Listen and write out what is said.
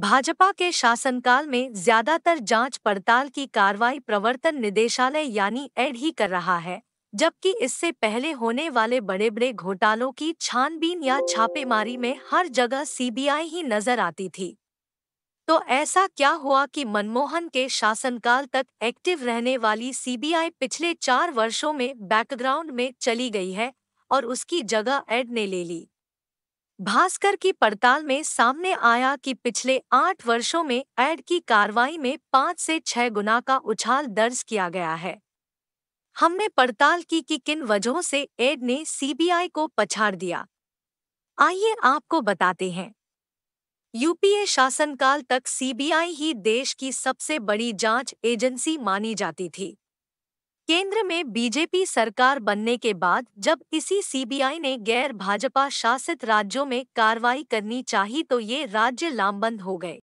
भाजपा के शासनकाल में ज्यादातर जांच पड़ताल की कार्रवाई प्रवर्तन निदेशालय यानी एड ही कर रहा है जबकि इससे पहले होने वाले बड़े बड़े घोटालों की छानबीन या छापेमारी में हर जगह सीबीआई ही नजर आती थी तो ऐसा क्या हुआ कि मनमोहन के शासनकाल तक एक्टिव रहने वाली सीबीआई पिछले चार वर्षों में बैकग्राउंड में चली गई है और उसकी जगह एड ने ले ली भास्कर की पड़ताल में सामने आया कि पिछले आठ वर्षों में एड की कार्रवाई में पाँच से छह गुना का उछाल दर्ज किया गया है हमने पड़ताल की कि किन वजहों से एड ने सीबीआई को पछाड़ दिया आइए आपको बताते हैं यूपीए शासनकाल तक सीबीआई ही देश की सबसे बड़ी जांच एजेंसी मानी जाती थी केंद्र में बीजेपी सरकार बनने के बाद जब इसी सीबीआई ने गैर भाजपा शासित राज्यों में कार्रवाई करनी चाही तो ये राज्य लामबंद हो गए